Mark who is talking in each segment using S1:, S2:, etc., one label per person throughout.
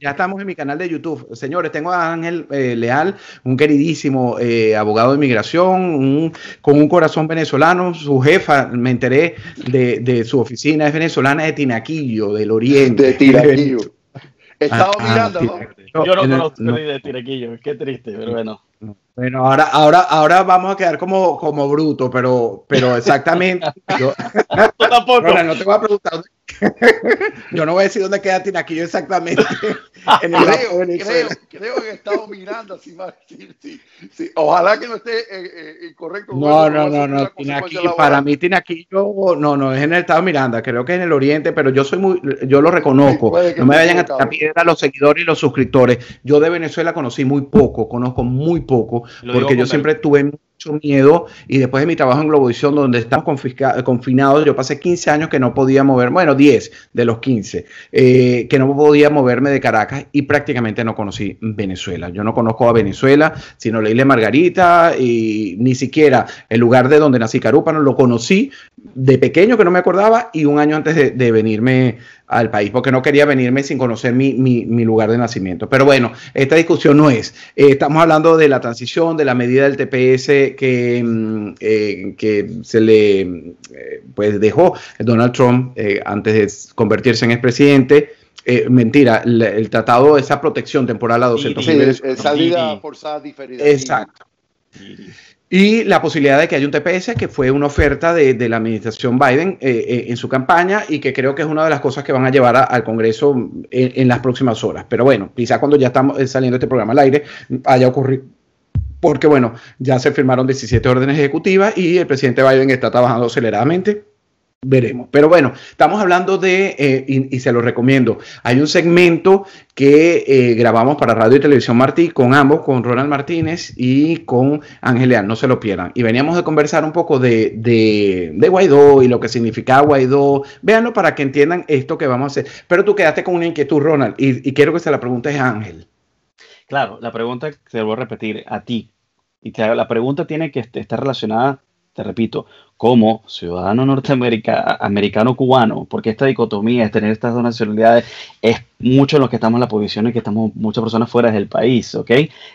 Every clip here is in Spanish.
S1: Ya estamos en mi canal de YouTube. Señores, tengo a Ángel eh, Leal, un queridísimo eh, abogado de inmigración, con un corazón venezolano. Su jefa, me enteré de, su oficina, es venezolana de Tinaquillo, del Oriente. De Tinaquillo. Estaba ah, ah, mirando,
S2: ¿no? Yo no, conozco ni de Tinaquillo, qué triste, pero bueno.
S1: Bueno, ahora, ahora, ahora vamos a quedar como, como bruto, pero, pero exactamente. yo, no,
S2: tampoco. no te voy a preguntar.
S1: yo no voy a decir dónde queda Tinaquillo exactamente. en el creo, en creo, creo,
S3: que he estado mirando así, sí,
S1: sí. Ojalá
S3: que no esté eh, eh
S1: No, no, no, no. Tinaquillo, para mí Tinaquillo, no, no, es en el estado Miranda, creo que es en el Oriente, pero yo soy muy, yo lo reconozco. no me vayan a tirar piedra los seguidores y los suscriptores. Yo de Venezuela conocí muy poco, conozco muy poco porque yo siempre tuve mucho miedo y después de mi trabajo en Globovisión, donde estamos confinados, yo pasé 15 años que no podía moverme, bueno, 10 de los 15, eh, que no podía moverme de Caracas y prácticamente no conocí Venezuela. Yo no conozco a Venezuela, sino la isla Margarita y ni siquiera el lugar de donde nací, Carúpano, lo conocí de pequeño que no me acordaba y un año antes de, venirme al país, porque no quería venirme sin conocer mi, lugar de nacimiento. Pero bueno, esta discusión no es. Eh, estamos hablando de la transición, de la medida del TPS que, mm, eh, que se le eh, pues dejó Donald Trump antes de convertirse en expresidente. mentira, el, tratado tratado, esa protección temporal a 200 sí, salida forzada diferida. Exacto. Y la posibilidad de que haya un TPS, que fue una oferta de, la administración Biden eh, eh, en su campaña y que creo que es una de las cosas que van a llevar al Congreso mm, en, en, las próximas horas. Pero bueno, quizás cuando ya estamos eh, saliendo este programa al aire mm, haya ocurrido. Porque bueno, ya se firmaron 17 órdenes ejecutivas y el presidente Biden está trabajando aceleradamente veremos. Pero bueno, estamos hablando de, eh, y, se lo recomiendo, hay un segmento que eh, grabamos para Radio y Televisión Martí con ambos, con Ronald Martínez y con Leal, no se lo pierdan. Y veníamos de conversar un poco de, Guaidó y lo que significaba Guaidó. Véanlo para que entiendan esto que vamos a hacer. Pero tú quedaste con una inquietud, Ronald, y, quiero que se la preguntes a Ángel.
S2: Claro, la pregunta te voy a repetir a ti. Y te, la pregunta tiene que estar relacionada te repito, como ciudadano norteamericano cubano, porque esta dicotomía es tener estas dos nacionalidades, es mucho en los que estamos en la posición de que estamos muchas personas fuera del país, ¿ok?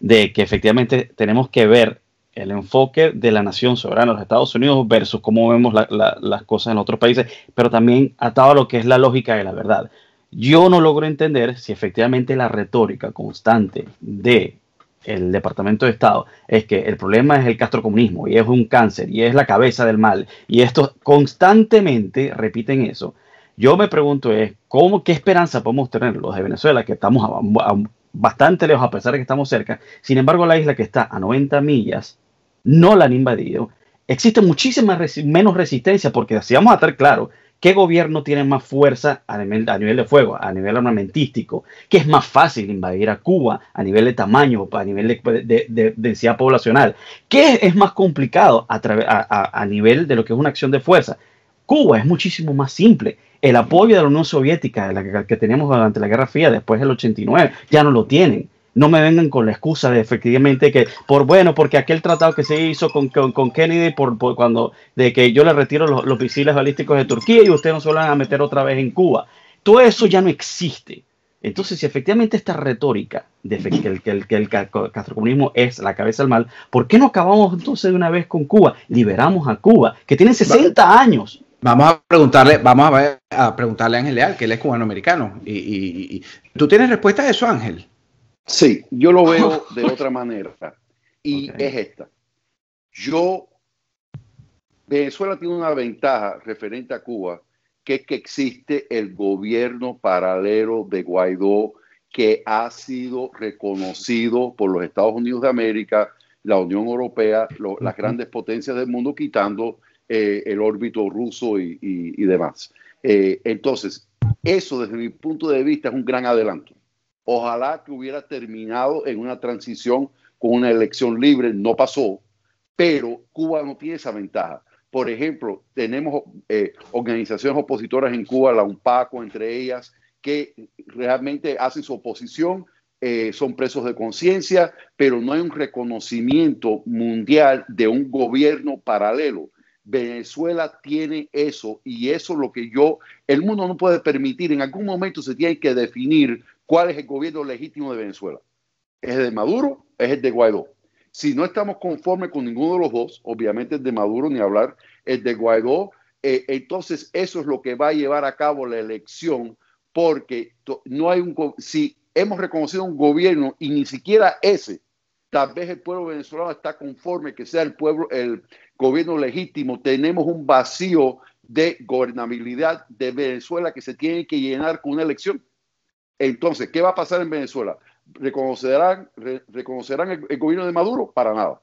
S2: De que efectivamente tenemos que ver el enfoque de la nación soberana, de los Estados Unidos, versus cómo vemos las cosas en otros países, pero también atado a lo que es la lógica de la verdad. Yo no logro entender si efectivamente la retórica constante de el Departamento de Estado es que el problema es el castrocomunismo y es un cáncer y es la cabeza del mal y estos constantemente repiten eso. Yo me pregunto es, ¿cómo, ¿qué esperanza podemos tener los de Venezuela que estamos bastante lejos a pesar de que estamos cerca? Sin embargo, la isla que está a 90 millas no la han invadido. Existe muchísima menos resistencia porque si vamos a estar claro ¿Qué gobierno tiene más fuerza a nivel, de fuego, a nivel armamentístico? ¿Qué es más fácil invadir a Cuba a nivel de tamaño, a nivel de, densidad poblacional? ¿Qué es más complicado a, nivel de lo que es una acción de fuerza? Cuba es muchísimo más simple. El apoyo de la Unión Soviética, la que, que teníamos durante la Guerra Fría después del 89, ya no lo tienen. No me vengan con la excusa de efectivamente que, por bueno, porque aquel tratado que se hizo con, Kennedy por, cuando de que yo le retiro los, misiles balísticos de Turquía y ustedes no se van a meter otra vez en Cuba. Todo eso ya no existe. Entonces, si efectivamente esta retórica de que el, que castrocomunismo es la cabeza del mal, ¿por qué no acabamos entonces de una vez con Cuba? Liberamos a Cuba, que tiene 60 años. Vamos a preguntarle, vamos a, a preguntarle a Ángel Leal, que él es
S1: cubano americano y, tú tienes respuesta a eso, Ángel. Sí, yo lo veo de otra manera. Y es esta. Yo,
S3: Venezuela tiene una ventaja referente a Cuba, que es que existe el gobierno paralelo de Guaidó, que ha sido reconocido por los Estados Unidos de América, la Unión Europea, las grandes potencias del mundo, quitando eh, el órbito ruso y, demás. Eh, entonces, eso desde mi punto de vista es un gran adelanto. Ojalá que hubiera terminado en una transición con una elección libre, no pasó, pero Cuba no tiene esa ventaja. Por ejemplo, tenemos eh, organizaciones opositoras en Cuba, la UNPACO entre ellas, que realmente hacen su oposición, eh, son presos de conciencia, pero no hay un reconocimiento mundial de un gobierno paralelo. Venezuela tiene eso y eso es lo que yo, el mundo no puede permitir, en algún momento se tiene que definir cuál es el gobierno legítimo de Venezuela. ¿Es el de Maduro? ¿Es el de Guaidó? Si no estamos conformes con ninguno de los dos, obviamente es de Maduro ni hablar, el de Guaidó, eh, entonces eso es lo que va a llevar a cabo la elección, porque no hay un... Si hemos reconocido un gobierno y ni siquiera ese, tal vez el pueblo venezolano está conforme que sea el pueblo, el gobierno legítimo, tenemos un vacío de gobernabilidad de Venezuela que se tiene que llenar con una elección. Entonces, ¿qué va a pasar en Venezuela? ¿Reconocerán, reconocerán el, gobierno de Maduro? Para nada.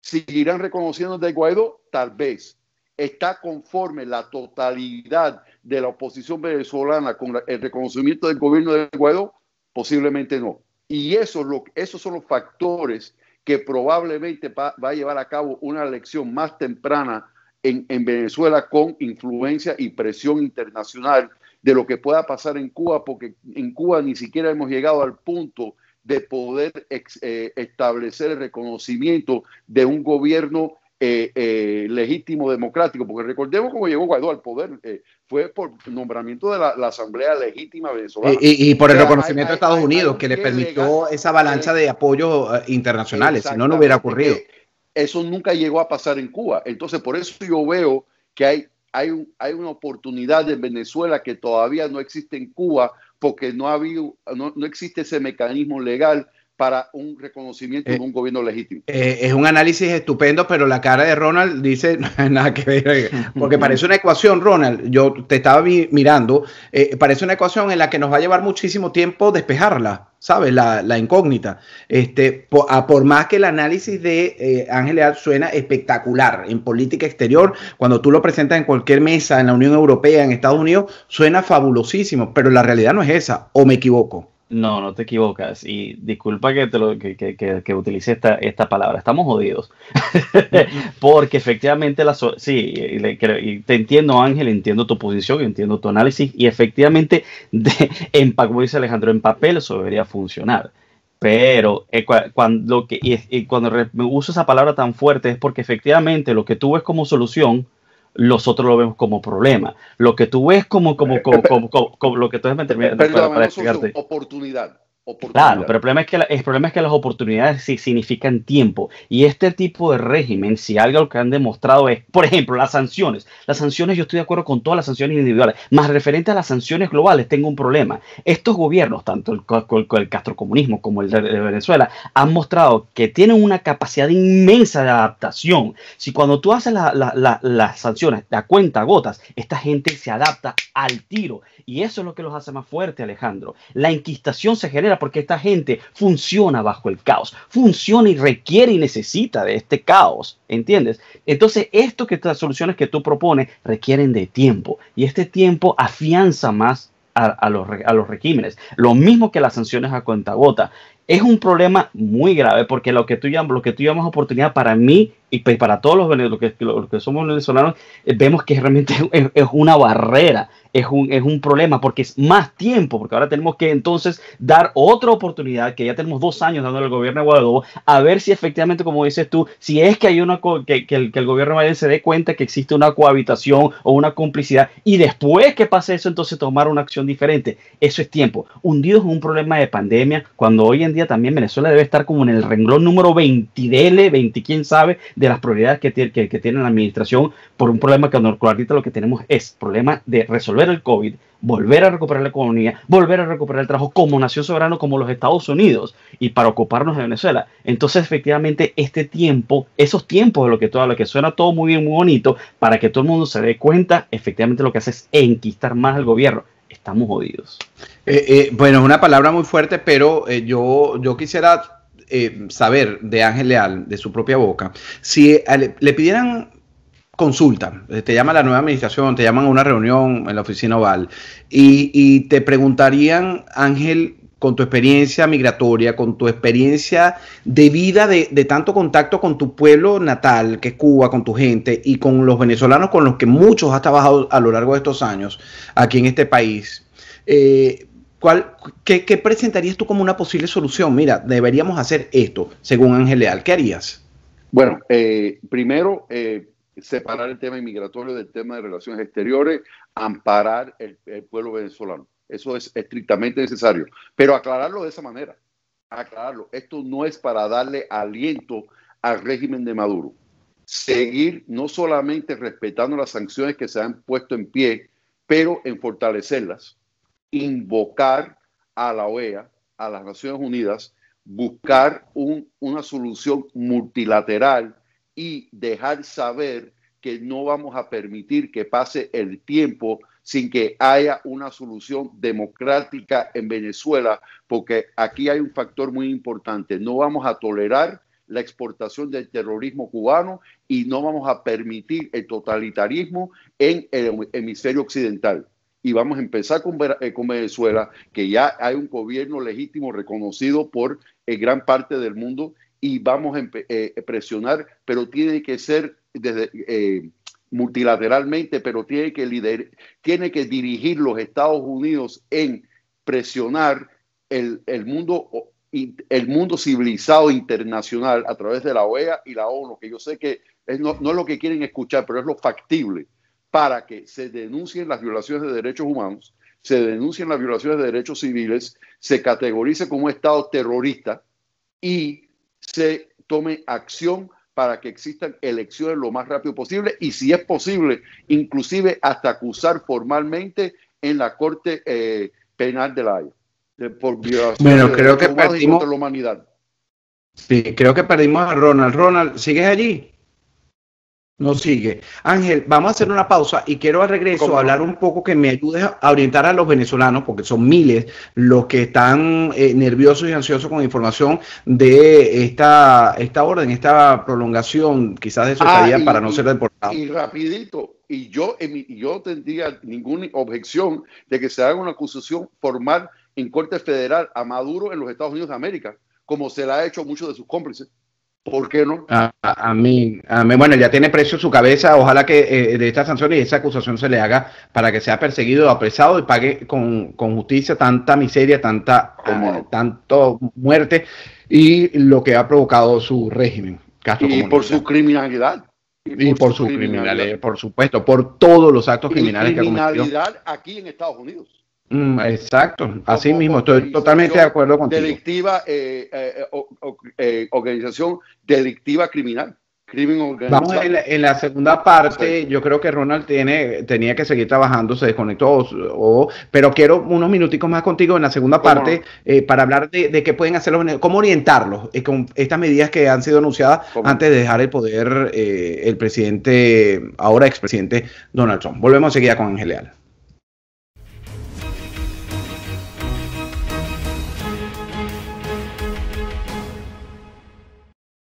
S3: ¿Seguirán reconociendo de Guaidó? Tal vez. ¿Está conforme la totalidad de la oposición venezolana con el reconocimiento del gobierno de Guaidó? Posiblemente no. Y eso, lo, esos son los factores que probablemente va, a llevar a cabo una elección más temprana en, en, Venezuela con influencia y presión internacional de lo que pueda pasar en Cuba, porque en Cuba ni siquiera hemos llegado al punto de poder eh, establecer el reconocimiento de un gobierno eh, eh, legítimo democrático, porque recordemos cómo llegó Guaidó al poder, fue por nombramiento de la, Asamblea Legítima Venezolana. Y, y por el reconocimiento
S1: de Estados Unidos, que le permitió esa avalancha de apoyos internacionales, si no, no hubiera ocurrido. Eso nunca llegó a pasar en Cuba. Entonces, por
S3: eso yo veo que hay hay, una oportunidad en Venezuela que todavía no existe en Cuba porque no, ha habido, no, existe ese mecanismo legal para un reconocimiento eh, de un gobierno legítimo.
S1: Eh, es un análisis estupendo, pero la cara de Ronald dice nada que ver, eh, porque parece una ecuación, Ronald, yo te estaba mirando, parece una ecuación en la que nos va a llevar muchísimo tiempo despejarla. ¿sabes? La, incógnita. Este, ah, por, más que el análisis de eh, Ángel Leal suena espectacular en política exterior, cuando tú lo presentas en cualquier mesa, en la Unión Europea, en Estados Unidos, suena fabulosísimo, pero la realidad no es esa, o me equivoco.
S2: No, no te equivocas. Y disculpa que, te lo, que, que, que utilice esta, esta palabra. Estamos jodidos. Porque efectivamente la... sí, te entiendo Ángel, entiendo tu posición, entiendo tu análisis. Y efectivamente, de, en, como dice Alejandro, en papel eso debería funcionar. Pero eh, cuando, lo que, y, cuando me uso esa palabra tan fuerte es porque efectivamente lo que tú ves como solución los otros lo vemos como problema. Lo que tú ves como, como, como, como, lo que tú ves, para, explicarte.
S3: Oportunidad. Claro, pero
S2: el problema, es que el problema es que las oportunidades significan tiempo. Y este tipo de régimen, si algo que han demostrado es, por ejemplo, las sanciones. Las sanciones, yo estoy de acuerdo con todas las sanciones individuales, más referente a las sanciones globales, tengo un problema. Estos gobiernos, tanto el, el, el castrocomunismo como el de, Venezuela, han mostrado que tienen una capacidad inmensa de adaptación. Si cuando tú haces las sanciones a cuenta gotas, esta gente se adapta al tiro. Y eso es lo que los hace más fuertes Alejandro. La inquistación se genera porque esta gente funciona bajo el caos, funciona y requiere y necesita de este caos, ¿entiendes? Entonces, esto que estas soluciones que tú propones requieren de tiempo y este tiempo afianza más a, los, regímenes. Lo mismo que las sanciones a gota es un problema muy grave porque lo que tú llamas, lo que oportunidad para mí y pues, para todos los, que, somos venezolanos, eh, vemos que realmente es, una barrera, es un, es un, problema porque es más tiempo, porque ahora tenemos que entonces dar otra oportunidad que ya tenemos dos años dando al gobierno de Guadalupe a ver si efectivamente, como dices tú, si es que hay una que, que, el, gobierno de se dé cuenta que existe una cohabitación o una complicidad y después que pase eso, entonces tomar una acción diferente. Eso es tiempo. Hundidos en un problema de pandemia, cuando hoy en día también Venezuela debe estar como en el renglón número 20 L, 20 quién sabe, de las prioridades que tiene, que, tiene la administración por un problema que ahorita lo que tenemos es problema de resolver el COVID, volver a recuperar la economía, volver a recuperar el trabajo como nación soberana, como los Estados Unidos, y para ocuparnos de Venezuela. Entonces, efectivamente, este tiempo, esos tiempos de lo que todo lo que suena todo muy bien, muy bonito, para que todo el mundo se dé cuenta, efectivamente lo que hace es enquistar más al gobierno estamos jodidos. Eh, eh, bueno, es una palabra muy fuerte, pero eh, yo, yo quisiera
S1: saber de Ángel Leal, de su propia boca, si le, pidieran consulta, te llama la nueva administración, te llaman a una reunión en la oficina Oval y, y te preguntarían, Ángel, con tu experiencia migratoria, con tu experiencia de vida, de, tanto contacto con tu pueblo natal, que es Cuba, con tu gente y con los venezolanos con los que muchos has trabajado a lo largo de estos años aquí en este país, eh, qué, presentarías tú como una posible solución? Mira, deberíamos hacer esto, según Ángel Leal. ¿Qué harías? Bueno,
S3: eh, primero, eh, separar el tema inmigratorio del tema de relaciones exteriores, amparar el pueblo venezolano eso es estrictamente necesario. Pero aclararlo de esa manera, aclararlo. Esto no es para darle aliento al régimen de Maduro. Seguir no solamente respetando las sanciones que se han puesto en pie, pero en fortalecerlas, invocar a la OEA, a las Naciones Unidas, buscar una solución multilateral y dejar saber que no vamos a permitir que pase el tiempo sin que haya una solución democrática en Venezuela, porque aquí hay un factor muy importante. No vamos a tolerar la exportación del terrorismo cubano y no vamos a permitir el totalitarismo en el hemisferio occidental. Y vamos a empezar con, eh, Venezuela, que ya hay un gobierno legítimo reconocido por eh, gran parte del mundo y vamos a eh, presionar, pero tiene que ser desde multilateralmente, pero tiene que, tiene que dirigir los Estados Unidos en presionar el, el, mundo, el mundo civilizado internacional a través de la OEA y la ONU, que yo sé que es, no, no es lo que quieren escuchar, pero es lo factible, para que se denuncien las violaciones de derechos humanos, se denuncien las violaciones de derechos civiles, se categorice como Estado terrorista y se tome acción para que existan elecciones lo más rápido posible y si es posible, inclusive hasta acusar formalmente en la Corte eh, Penal de la Haya por violación bueno, que perdimos, la humanidad.
S1: Sí, creo que perdimos a Ronald. Ronald, ¿sigues allí? No sigue. Ángel, vamos a hacer una pausa y quiero al regreso hablar un poco que me ayude a orientar a los venezolanos, porque son miles los que están eh, nerviosos y ansiosos con información de esta, esta orden, esta prolongación quizás de su ah, estadía para no ser deportado. Y
S3: rapidito, y yo, yo tendría ninguna objeción de que se haga una acusación formal en Corte Federal a Maduro en los Estados Unidos de América, como se la ha hecho a muchos de sus cómplices. ¿Por qué no?
S1: A, mí, a, bueno, ya tiene precio su cabeza. Ojalá que eh, de estas sanciones y esa acusación se le haga para que sea perseguido, apresado y pague con, justicia tanta miseria, tanta eh, tanto muerte y lo que ha provocado su régimen. y por su criminalidad. Y, por, su, criminalidad. por supuesto, por todos los actos criminales que ha cometido.
S3: aquí en Estados Unidos.
S1: Mm, exacto, así mismo, estoy totalmente de acuerdo contigo.
S3: Delictiva, eh, eh, eh, organización delictiva criminal. Vamos
S1: en la, segunda parte, yo creo que Ronald tiene, tenía que seguir trabajando, se desconectó, pero quiero unos minuticos más contigo en la segunda parte para hablar de, de, qué pueden hacer los cómo orientarlos con estas medidas que han sido anunciadas antes de dejar el poder el presidente, ahora expresidente Donald Trump. Volvemos enseguida con Leal